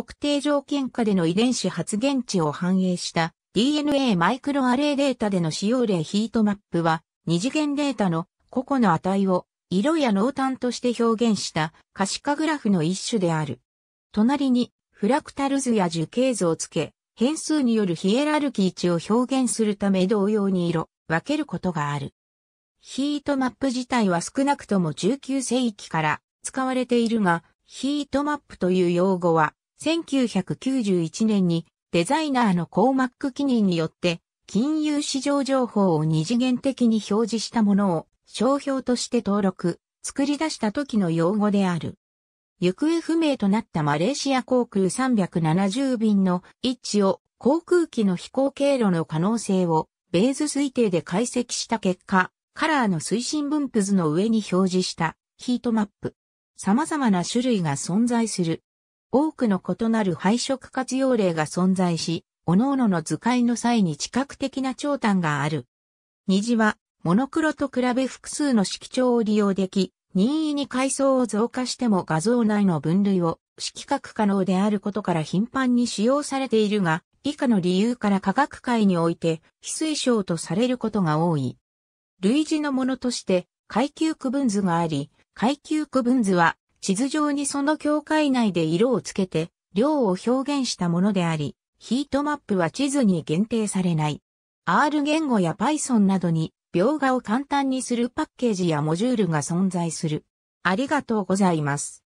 特定条件下での遺伝子発現値を反映した DNA マイクロアレイデータでの使用例ヒートマップは、二次元データの個々の値を色や濃淡として表現した可視化グラフの一種である。隣にフラクタル図や樹形図をつけ、変数によるヒエラルキー値を表現するため同様に色、分けることがある。ヒートマップ自体は少なくとも19世紀から使われているが、ヒートマップという用語は1991年にデザイナーのコーマック記念によって金融市場情報を二次元的に表示したものを商標として登録、作り出した時の用語である。行方不明となったマレーシア航空370便の位置を航空機の飛行経路の可能性をベーズ推定で解析した結果、カラーの推進分布図の上に表示したヒートマップ。様々な種類が存在する多くの異なる配色活用例が存在し、各々の図解の際に知覚的な長短がある。虹は、モノクロと比べ複数の色調を利用でき、任意に階層を増加しても画像内の分類を色覚可能であることから頻繁に使用されているが、以下の理由から科学界において非推奨とされることが多い。類似のものとして階級区分図があり、階級区分図は地図上にその境界内で色をつけて、量を表現したものであり、ヒートマップは地図に限定されない。R 言語や Python などに、描画を簡単にするパッケージやモジュールが存在する。ありがとうございます。